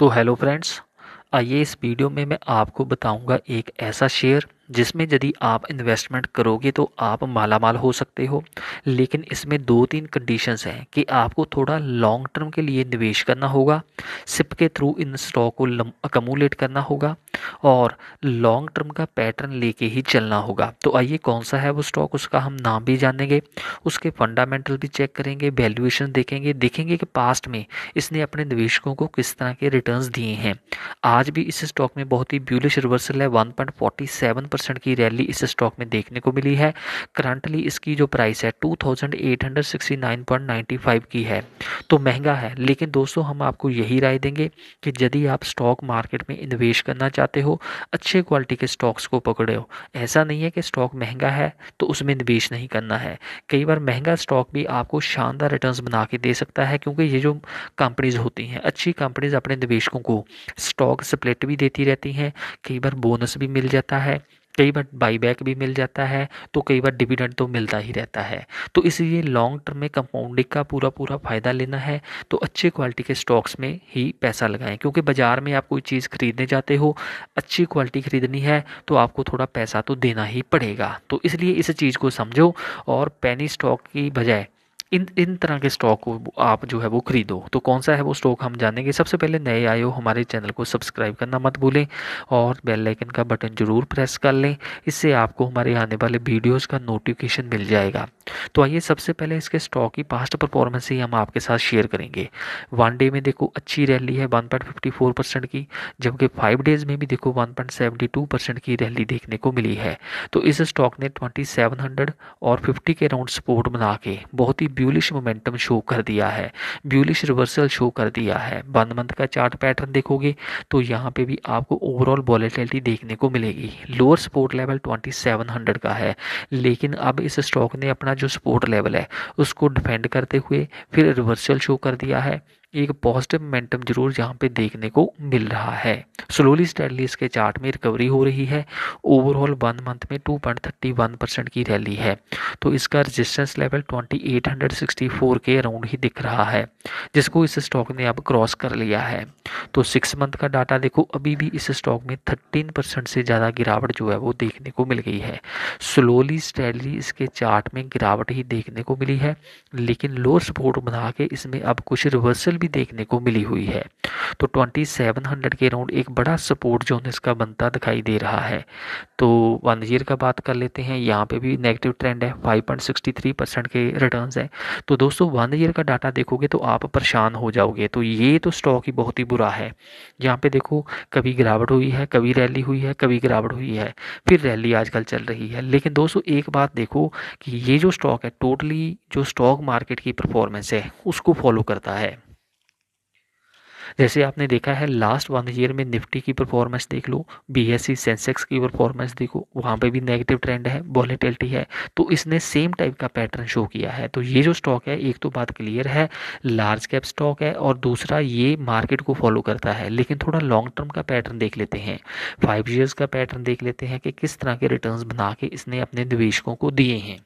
तो hello friends आइए इस वीडियो में मैं आपको बताऊंगा एक ऐसा शेयर जिसमें यदि आप इन्वेस्टमेंट करोगे तो आप माला माल हो सकते हो लेकिन इसमें दो तीन कंडीशंस हैं कि आपको थोड़ा लॉन्ग टर्म के लिए निवेश करना होगा सिप के थ्रू इन स्टॉक को अकमूलेट करना होगा और लॉन्ग टर्म का पैटर्न लेके ही चलना होगा तो आइए कौन सा है वो स्टॉक उसका हम नाम भी जानेंगे उसके फंडामेंटल भी चेक करेंगे वैल्यूएशन देखेंगे देखेंगे कि पास्ट में इसने अपने निवेशकों को किस तरह के रिटर्न्स दिए हैं आज भी इस स्टॉक में बहुत ही ब्यूलिश रिवर्सल है one point forty seven percent की रैली इस स्टॉक में देखने को मिली है करंटली इसकी जो प्राइस है two thousand eight hundred sixty nine point ninety five की है तो महंगा है लेकिन दोस्तों हम आपको यही राय देंगे कि यदि आप स्टॉक मार्केट में इन्वेस्ट करना चाहते हो अच्छे क्वालिटी के स्टॉक्स को पकड़े हो ऐसा नहीं है कि स्टॉक महंगा है तो उसमें निवेश नहीं करना है कई बार महंगा स्टॉक भी आपको शानदार रिटर्न बना के दे सकता है क्योंकि ये जो कंपनीज होती हैं अच्छी कंपनीज अपने निवेशकों को स्टॉक स्प्लिट भी देती रहती हैं कई बार बोनस भी मिल जाता है कई बार बाईबैक भी मिल जाता है तो कई बार डिविडेंड तो मिलता ही रहता है तो इसलिए लॉन्ग टर्म में कंपाउंडिंग का पूरा पूरा फ़ायदा लेना है तो अच्छे क्वालिटी के स्टॉक्स में ही पैसा लगाएं क्योंकि बाज़ार में आप कोई चीज़ खरीदने जाते हो अच्छी क्वालिटी खरीदनी है तो आपको थोड़ा पैसा तो देना ही पड़ेगा तो इसलिए इस चीज़ को समझो और पैनी स्टॉक की बजाय इन इन तरह के स्टॉक को आप जो है वो खरीदो तो कौन सा है वो स्टॉक हम जानेंगे सबसे पहले नए आए हो हमारे चैनल को सब्सक्राइब करना मत भूलें और बेल आइकन का बटन ज़रूर प्रेस कर लें इससे आपको हमारे आने वाले वीडियोज़ का नोटिफिकेशन मिल जाएगा तो आइए सबसे पहले इसके स्टॉक की पास्ट परफॉर्मेंस ही हम आपके साथ शेयर करेंगे वन डे में देखो अच्छी रैली है one point fifty four percent की जबकि फाइव डेज़ में भी देखो one point seventy two percent की रैली देखने को मिली है तो इस स्टॉक ने ट्वेंटी सेवन हंड्रेड और फिफ्टी के राउंड सपोर्ट बना के बहुत ही ब्यूलिश मोमेंटम शो कर दिया है ब्यूलिश रिवर्सल शो कर दिया है वन मंथ का चार्ट पैटर्न देखोगे तो यहाँ पे भी आपको ओवरऑल वॉलेटिलिटी देखने को मिलेगी लोअर सपोर्ट लेवल 2700 का है लेकिन अब इस स्टॉक ने अपना जो सपोर्ट लेवल है उसको डिफेंड करते हुए फिर रिवर्सल शो कर दिया है एक पॉजिटिव मोमेंटम जरूर यहाँ पे देखने को मिल रहा है स्लोली स्टेडली इसके चार्ट में रिकवरी हो रही है ओवरऑल वन मंथ में two point thirty one percent की रैली है तो इसका resistance level twenty eight hundred sixty four के अराउंड ही दिख रहा है जिसको इस स्टॉक ने अब क्रॉस कर लिया है तो सिक्स मंथ का डाटा देखो अभी भी इस स्टॉक में थर्टीन परसेंट से ज़्यादा गिरावट जो है वो देखने को मिल गई है स्लोली स्टेडली इसके चार्ट में गिरावट ही देखने को मिली है लेकिन लोअर सपोर्ट बना के इसमें अब कुछ रिवर्सल भी देखने को मिली हुई है तो 2700 के अराउंड एक बड़ा सपोर्ट जोन इसका बनता दिखाई दे रहा है तो वन ईयर का बात कर लेते हैं यहाँ पे भी नेगेटिव ट्रेंड है 5.63 परसेंट के रिटर्न्स हैं तो दोस्तों वन ईयर का डाटा देखोगे तो आप परेशान हो जाओगे तो ये तो स्टॉक ही बहुत ही बुरा है यहाँ पे देखो कभी गिरावट हुई है कभी रैली हुई है कभी गिरावट हुई है फिर रैली आजकल चल रही है लेकिन दोस्तों एक बात देखो कि ये जो स्टॉक है टोटली जो स्टॉक मार्केट की परफॉर्मेंस है उसको फॉलो करता है जैसे आपने देखा है लास्ट वन ईयर में निफ्टी की परफॉर्मेंस देख लो बीएससी सेंसेक्स e, की परफॉर्मेंस देखो वहाँ पे भी नेगेटिव ट्रेंड है वॉलीटिलिटी है तो इसने सेम टाइप का पैटर्न शो किया है तो ये जो स्टॉक है एक तो बात क्लियर है लार्ज कैप स्टॉक है और दूसरा ये मार्केट को फॉलो करता है लेकिन थोड़ा लॉन्ग टर्म का पैटर्न देख लेते हैं फाइव ईयर्स का पैटर्न देख लेते हैं कि किस तरह के रिटर्न बना के इसने अपने निवेशकों को दिए हैं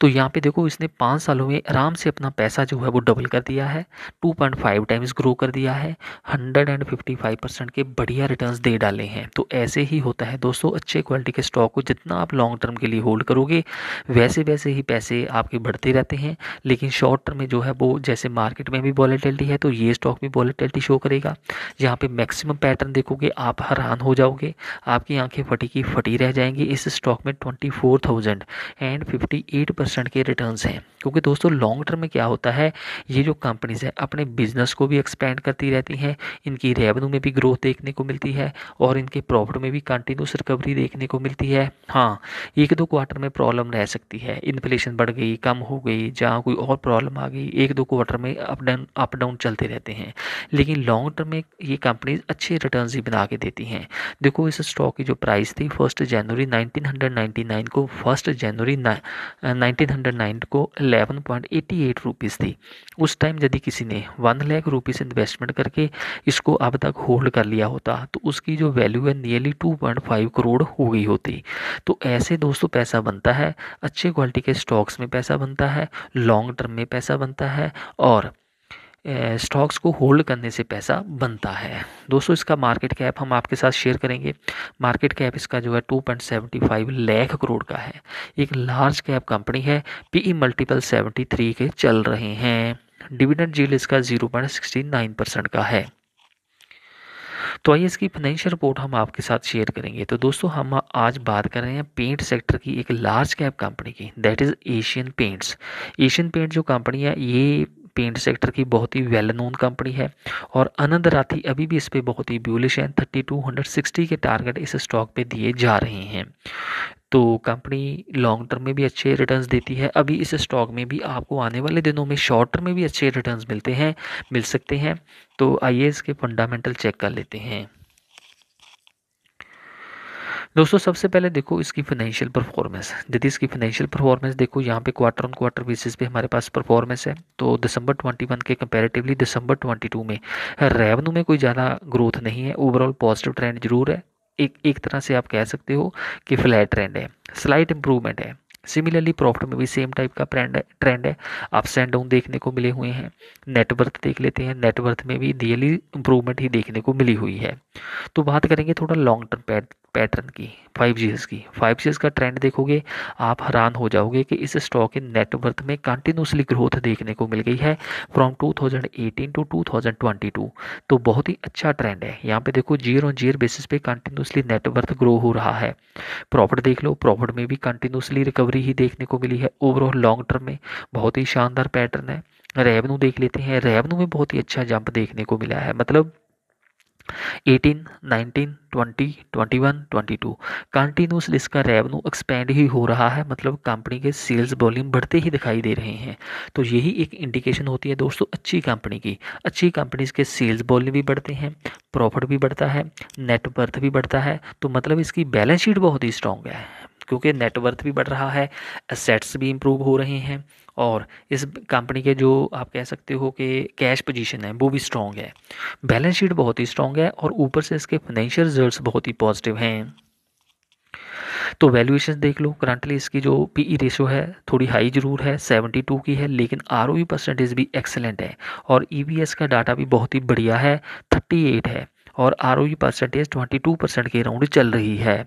तो यहाँ पे देखो इसने पाँच सालों में आराम से अपना पैसा जो है वो डबल कर दिया है two point five times grow कर दिया है hundred and fifty five percent के बढ़िया रिटर्न्स दे डाले हैं तो ऐसे ही होता है दोस्तों अच्छे क्वालिटी के स्टॉक को जितना आप लॉन्ग टर्म के लिए होल्ड करोगे वैसे वैसे ही पैसे आपके बढ़ते रहते हैं लेकिन शॉर्ट टर्म में जो है वो जैसे मार्केट में भी वॉलेटिलिटी है तो ये स्टॉक भी वॉलेटिलिटी शो करेगा यहाँ पर मैक्सिमम पैटर्न देखोगे आप हैरान हो जाओगे आपकी आँखें फटी की फटी रह जाएंगी इस स्टॉक में twenty four thousand and fifty eight percent के रिटर्न हैं क्योंकि दोस्तों लॉन्ग टर्म में क्या होता है ये जो कंपनीज हैं अपने बिजनेस को भी एक्सपेंड करती रहती हैं इनकी रेवेन्यू में भी ग्रोथ देखने को मिलती है और इनके प्रॉफिट में भी कंटिन्यूस रिकवरी देखने को मिलती है हाँ एक दो क्वार्टर में प्रॉब्लम रह सकती है इन्फ्लेशन बढ़ गई कम हो गई जहाँ कोई और प्रॉब्लम आ गई एक दो क्वार्टर में अप डाउन अप डाउन चलते रहते हैं लेकिन लॉन्ग टर्म में ये कंपनीज अच्छे रिटर्न ही बना के देती हैं देखो इस स्टॉक की जो प्राइस थी फर्स्ट जनवरी 1999 को फर्स्ट जनवरी नाइनटीन को 11.88 पॉइंट एट रुपीज़ थी उस टाइम यदि किसी ने वन लाख रुपीस इन्वेस्टमेंट करके इसको अब तक होल्ड कर लिया होता तो उसकी जो वैल्यू है nearly two point five crore हो गई होती तो ऐसे दोस्तों पैसा बनता है अच्छे क्वालिटी के स्टॉक्स में पैसा बनता है लॉन्ग टर्म में पैसा बनता है और स्टॉक्स को होल्ड करने से पैसा बनता है दोस्तों इसका मार्केट कैप हम आपके साथ शेयर करेंगे मार्केट कैप इसका जो है two point seventy five lakh crore का है एक लार्ज कैप कंपनी है पीई मल्टीपल सेवेंटी थ्री के चल रहे हैं डिविडेंड जील इसका zero point sixty nine percent का है तो आइए इसकी फाइनेंशियल रिपोर्ट हम आपके साथ शेयर करेंगे तो दोस्तों हम आज बात कर रहे हैं पेंट सेक्टर की एक लार्ज कैप कंपनी की that is Asian Paints Asian paint जो कंपनी है ये पेंट सेक्टर की बहुत ही वेल नोन कंपनी है और आनंद राठी अभी भी इस पर बहुत ही ब्यूलिश है थर्टी टू हंड्रेड सिक्सटी के टारगेट इस स्टॉक पे दिए जा रहे हैं तो कंपनी लॉन्ग टर्म में भी अच्छे रिटर्न्स देती है अभी इस स्टॉक में भी आपको आने वाले दिनों में शॉर्ट टर्म में भी अच्छे रिटर्न्स मिलते हैं मिल सकते हैं तो आइए इसके फंडामेंटल चेक कर लेते हैं दोस्तों सबसे पहले देखो इसकी फाइनेंशियल परफॉर्मेंस यदि इसकी फाइनेंशियल परफॉर्मेंस देखो यहाँ पे क्वार्टर ऑन क्वार्टर बेसिस पे हमारे पास परफॉर्मेंस है तो दिसंबर 21 के कंपैरेटिवली दिसंबर 22 में रेवेन्यू में कोई ज़्यादा ग्रोथ नहीं है ओवरऑल पॉजिटिव ट्रेंड जरूर है एक एक तरह से आप कह सकते हो कि फ्लैट ट्रेंड है स्लाइट इम्प्रूवमेंट है सिमिलरली प्रॉफिट में भी सेम टाइप का ट्रेंड है ट्रेंड है अप्स एंड डाउन देखने को मिले हुए हैं नेटवर्थ देख लेते हैं नेटवर्थ में भी रियली इंप्रूवमेंट ही देखने को मिली हुई है तो बात करेंगे थोड़ा लॉन्ग टर्म पैटर्न की फाइव जी की फाइव जी का ट्रेंड देखोगे आप हैरान हो जाओगे कि इस स्टॉक के नेटवर्थ में कंटिन्यूसली ग्रोथ देखने को मिल गई है फ्रॉम 2018 टू 2022 तो बहुत ही अच्छा ट्रेंड है यहाँ पे देखो जीरो ऑन जीरो बेसिस पे कंटिन्यूसली नेटवर्थ ग्रो हो रहा है प्रॉफिट देख लो प्रॉफिट में भी कंटिन्यूसली रिकवरी रिकवरी ही देखने को मिली है ओवरऑल लॉन्ग टर्म में बहुत ही शानदार पैटर्न है रेवन्यू देख लेते हैं रेवन्यू में बहुत ही अच्छा जंप देखने को मिला है मतलब 18, 19, 20, 21, 22 कंटिन्यूसली इसका रेवेन्यू एक्सपेंड ही हो रहा है मतलब कंपनी के सेल्स वॉल्यूम बढ़ते ही दिखाई दे रहे हैं तो यही एक इंडिकेशन होती है दोस्तों अच्छी कंपनी की अच्छी कंपनीज के सेल्स वॉल्यूम भी बढ़ते हैं प्रॉफिट भी बढ़ता है नेटवर्थ भी बढ़ता है तो मतलब इसकी बैलेंस शीट बहुत ही स्ट्रॉन्ग है क्योंकि नेटवर्थ भी बढ़ रहा है असेट्स भी इम्प्रूव हो रहे हैं और इस कंपनी के जो आप कह सकते हो कि कैश पोजीशन है वो भी स्ट्रॉन्ग है बैलेंस शीट बहुत ही स्ट्रॉन्ग है और ऊपर से इसके फाइनेंशियल रिजल्ट्स बहुत ही पॉजिटिव हैं तो वैल्यूएशन देख लो करंटली इसकी जो पी ई रेशो है थोड़ी हाई जरूर है 72 की है लेकिन आर ओ परसेंटेज भी एक्सेलेंट है और ई e का डाटा भी बहुत ही बढ़िया है 38 है और R O percentage twenty two percent के अराउंड चल रही है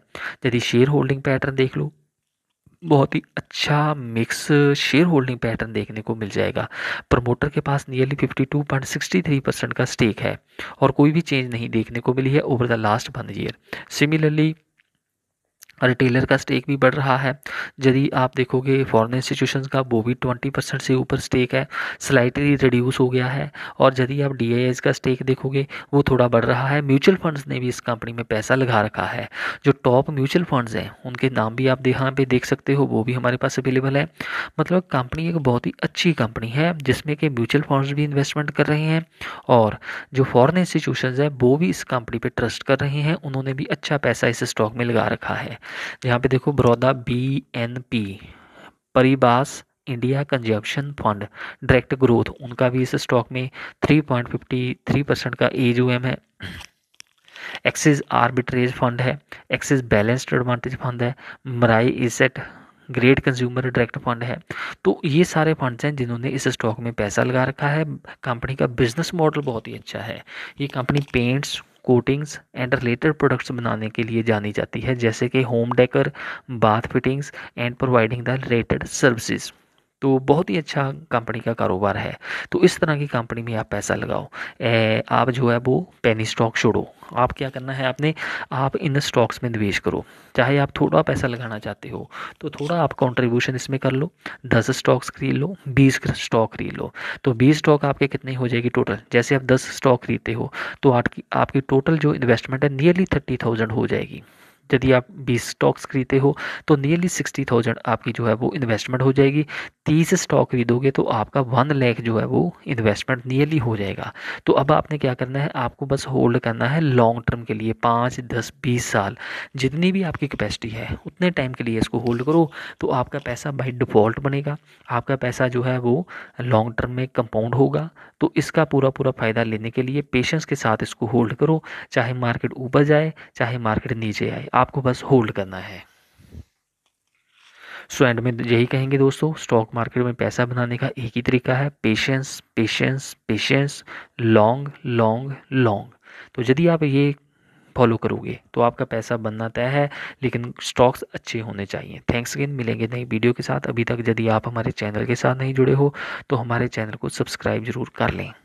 यदि शेयर होल्डिंग पैटर्न देख लो बहुत ही अच्छा मिक्स शेयर होल्डिंग पैटर्न देखने को मिल जाएगा प्रमोटर के पास नियरली 52.63 परसेंट का स्टेक है और कोई भी चेंज नहीं देखने को मिली है over the last one year similarly retailer का स्टेक भी बढ़ रहा है यदि आप देखोगे फॉरेन इंस्टीट्यूशन का वो भी ट्वेंटी परसेंट से ऊपर स्टेक है स्लाइटली रिड्यूस हो गया है और यदि आप डी का स्टेक देखोगे वो थोड़ा बढ़ रहा है म्यूचुअल फंड्स ने भी इस कंपनी में पैसा लगा रखा है जो टॉप म्यूचुअल फंड्स हैं उनके नाम भी आप यहाँ पे देख सकते हो वो भी हमारे पास अवेलेबल है मतलब कंपनी एक बहुत ही अच्छी कंपनी है जिसमें कि म्यूचुअल फंड्स भी इन्वेस्टमेंट कर रहे हैं और जो फॉरेन इंस्टीट्यूशन हैं वो भी इस कंपनी पर ट्रस्ट कर रहे हैं उन्होंने भी अच्छा पैसा इस स्टॉक में लगा रखा है तो यहाँ पे देखो Baroda B N P Paribas India consumption fund direct growth उनका भी इस स्टॉक में 3.53 परसेंट का ए है एक्सिस आर्बिट्रेज फंड है एक्सिस बैलेंस्ड एडवांटेज फंड है Mirae Asset great consumer direct fund है तो ये सारे फंड्स हैं जिन्होंने इस स्टॉक में पैसा लगा रखा है कंपनी का बिजनेस मॉडल बहुत ही अच्छा है ये company paints coatings and related products बनाने के लिए जानी जाती है जैसे कि home decor bath fittings and providing the related services तो बहुत ही अच्छा कंपनी का कारोबार है तो इस तरह की कंपनी में आप पैसा लगाओ ए, आप जो है वो पेनी स्टॉक छोड़ो आप क्या करना है आपने आप इन स्टॉक्स में निवेश करो चाहे आप थोड़ा पैसा लगाना चाहते हो तो थोड़ा आप कंट्रीब्यूशन इसमें कर लो दस स्टॉक्स खरीद लो बीस स्टॉक खरीद लो तो बीस स्टॉक आपके कितने हो जाएगी टोटल जैसे आप दस स्टॉक खरीदते हो तो आपकी आपकी टोटल जो इन्वेस्टमेंट है नियरली थर्टी थाउजेंड हो जाएगी यदि आप 20 स्टॉक्स खरीदते हो तो नियरली सिक्सटी थाउजेंड आपकी जो है वो इन्वेस्टमेंट हो जाएगी 30 स्टॉक खरीदोगे तो आपका वन लैख जो है वो इन्वेस्टमेंट नियरली हो जाएगा तो अब आपने क्या करना है आपको बस होल्ड करना है लॉन्ग टर्म के लिए पाँच दस बीस साल जितनी भी आपकी कैपेसिटी है उतने टाइम के लिए इसको होल्ड करो तो आपका पैसा बाई डिफ़ॉल्ट बनेगा आपका पैसा जो है वो लॉन्ग टर्म में कंपाउंड होगा तो इसका पूरा पूरा फ़ायदा लेने के लिए पेशेंस के साथ इसको होल्ड करो चाहे मार्केट ऊपर जाए चाहे मार्केट नीचे आए आपको बस होल्ड करना है सो एंड में यही कहेंगे दोस्तों स्टॉक मार्केट में पैसा बनाने का एक ही तरीका है patience patience patience long long long तो यदि आप ये फॉलो करोगे तो आपका पैसा बनना तय है लेकिन स्टॉक्स अच्छे होने चाहिए थैंक्स अगेन मिलेंगे नई वीडियो के साथ अभी तक यदि आप हमारे चैनल के साथ नहीं जुड़े हो तो हमारे चैनल को सब्सक्राइब जरूर कर लें